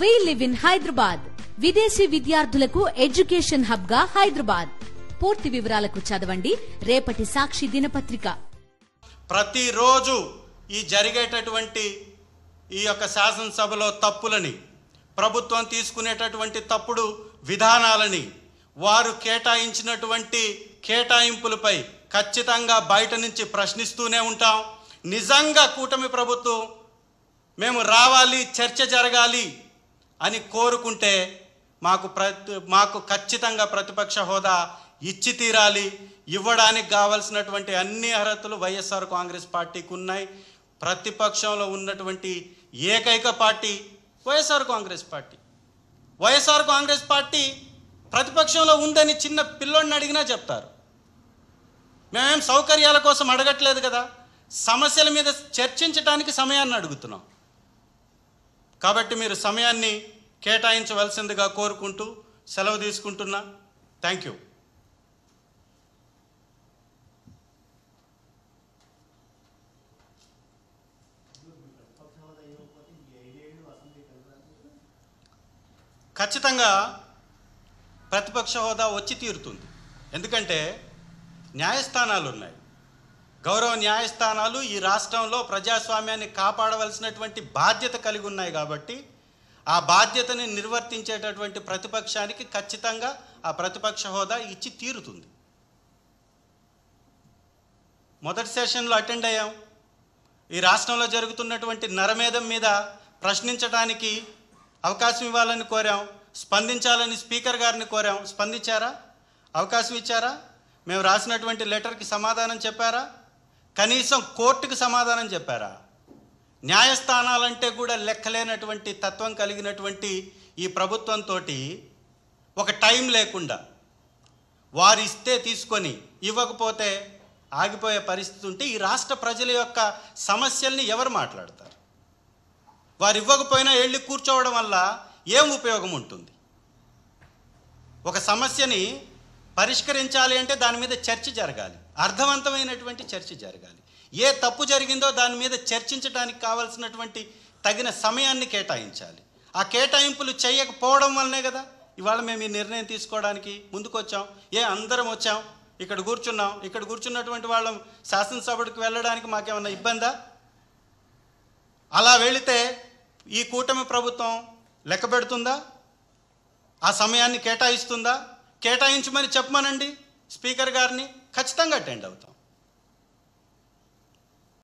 we live in Hyderabad విదేశీ విద్యార్థులకు education hub గా హైదరాబాద్ పూర్తి వివరాలకు చదవండి రేపటి సాక్షి దినపత్రిక ప్రతిరోజు ఈ జరిగేటటువంటి ఈ యొక్క శాసనసభలో తప్పులని ప్రభుత్వం తీసుకునేటటువంటి తప్పుడు విధానాలని వారు కేటాయించినటువంటి కేటాయింపులపై ఖచ్చితంగా బయట నుంచి ప్రశ్నిస్తూనే ఉంటాం నిజంగా కూటమి ప్రభుత్వం మేము రావాలి చర్చ జరగాలి అని కోరుకుంటే మాకు ప్రతి మాకు ఖచ్చితంగా ప్రతిపక్ష హోదా ఇచ్చి తీరాలి ఇవ్వడానికి కావలసినటువంటి అన్ని అర్హతలు వైఎస్ఆర్ కాంగ్రెస్ పార్టీకి ఉన్నాయి ప్రతిపక్షంలో ఉన్నటువంటి ఏకైక party YSR Congress party YSR Congress party ప్రతిపక్షంలో ఉందని చిన్న పిల్లోడిని అడిగినా చెప్తారు మేమేం సౌకర్యాల కోసం అడగట్లేదు కదా సమస్యల మీద చర్చించడానికి సమయాన్ని అడుగుతున్నాం కాబట్టి మీరు సమయాన్ని కేటాయించవలసిందిగా కోరుకుంటూ సెలవు తీసుకుంటున్నా థ్యాంక్ యూ ఖచ్చితంగా ప్రతిపక్ష హోదా వచ్చి తీరుతుంది ఎందుకంటే న్యాయస్థానాలు ఉన్నాయి గౌరవ న్యాయస్థానాలు ఈ రాష్ట్రంలో ప్రజాస్వామ్యాన్ని కాపాడవలసినటువంటి బాధ్యత కలిగి ఉన్నాయి కాబట్టి ఆ బాధ్యతని నిర్వర్తించేటటువంటి ప్రతిపక్షానికి ఖచ్చితంగా ఆ ప్రతిపక్ష హోదా ఇచ్చి తీరుతుంది మొదటి సెషన్లో అటెండ్ అయ్యాం ఈ రాష్ట్రంలో జరుగుతున్నటువంటి నరమేధం మీద ప్రశ్నించడానికి అవకాశం ఇవ్వాలని కోరాం స్పందించాలని స్పీకర్ గారిని కోరాం స్పందించారా అవకాశం ఇచ్చారా మేము రాసినటువంటి లెటర్కి సమాధానం చెప్పారా కనీసం కోర్టుకు సమాధానం చెప్పారా న్యాయస్థానాలంటే కూడా లెక్కలేనటువంటి తత్వం కలిగినటువంటి ఈ ప్రభుత్వంతో ఒక టైం లేకుండా వారు ఇస్తే తీసుకొని ఇవ్వకపోతే ఆగిపోయే పరిస్థితి ఉంటే ఈ రాష్ట్ర ప్రజల యొక్క సమస్యల్ని ఎవరు మాట్లాడతారు వారు ఇవ్వకపోయినా వెళ్ళి కూర్చోవడం వల్ల ఏం ఉపయోగం ఉంటుంది ఒక సమస్యని పరిష్కరించాలి అంటే దాని మీద చర్చ జరగాలి అర్థవంతమైనటువంటి చర్చ జరగాలి ఏ తప్పు జరిగిందో దాని మీద చర్చించడానికి కావాల్సినటువంటి తగిన సమయాన్ని కేటాయించాలి ఆ కేటాయింపులు చేయకపోవడం వల్లనే కదా ఇవాళ మేము ఈ నిర్ణయం తీసుకోవడానికి ముందుకు వచ్చాం ఏ అందరం వచ్చాం ఇక్కడ కూర్చున్నాం ఇక్కడ కూర్చున్నటువంటి వాళ్ళం శాసనసభకి వెళ్ళడానికి మాకేమన్నా ఇబ్బందా అలా వెళితే ఈ కూటమి ప్రభుత్వం లెక్క పెడుతుందా ఆ సమయాన్ని కేటాయిస్తుందా కేటాయించమని చెప్పమనండి స్పీకర్ గారిని ఖచ్చితంగా అటెండ్ అవుతాం